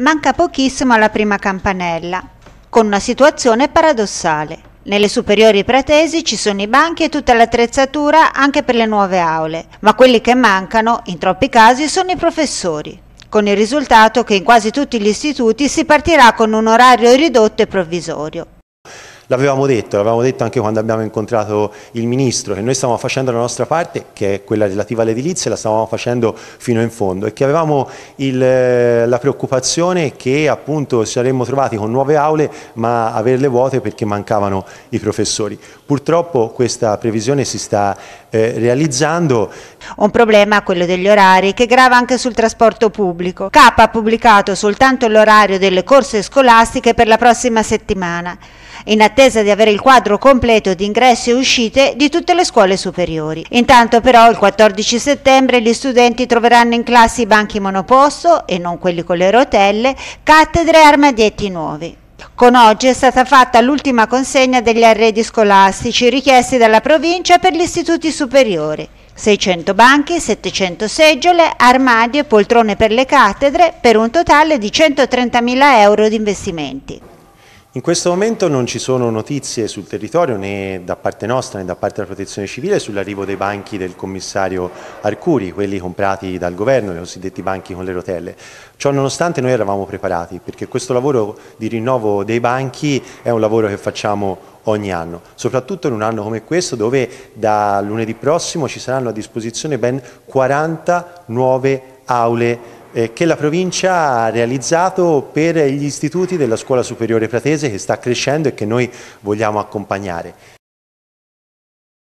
Manca pochissimo alla prima campanella, con una situazione paradossale. Nelle superiori pretesi ci sono i banchi e tutta l'attrezzatura anche per le nuove aule, ma quelli che mancano, in troppi casi, sono i professori, con il risultato che in quasi tutti gli istituti si partirà con un orario ridotto e provvisorio. L'avevamo detto, l'avevamo detto anche quando abbiamo incontrato il Ministro, che noi stavamo facendo la nostra parte, che è quella relativa all'edilizia, la stavamo facendo fino in fondo e che avevamo il, eh, la preoccupazione che appunto ci saremmo trovati con nuove aule ma averle vuote perché mancavano i professori. Purtroppo questa previsione si sta eh, realizzando. Un problema quello degli orari che grava anche sul trasporto pubblico. CAP ha pubblicato soltanto l'orario delle corse scolastiche per la prossima settimana in attesa di avere il quadro completo di ingressi e uscite di tutte le scuole superiori. Intanto però il 14 settembre gli studenti troveranno in classi i banchi monoposto e non quelli con le rotelle, cattedre e armadietti nuovi. Con oggi è stata fatta l'ultima consegna degli arredi scolastici richiesti dalla provincia per gli istituti superiori. 600 banchi, 700 seggiole, armadi e poltrone per le cattedre per un totale di 130.000 euro di investimenti. In questo momento non ci sono notizie sul territorio né da parte nostra né da parte della protezione civile sull'arrivo dei banchi del commissario Arcuri, quelli comprati dal governo, i cosiddetti banchi con le rotelle. Ciò nonostante noi eravamo preparati perché questo lavoro di rinnovo dei banchi è un lavoro che facciamo ogni anno, soprattutto in un anno come questo dove da lunedì prossimo ci saranno a disposizione ben 40 nuove aule eh, che la provincia ha realizzato per gli istituti della scuola superiore pratese che sta crescendo e che noi vogliamo accompagnare.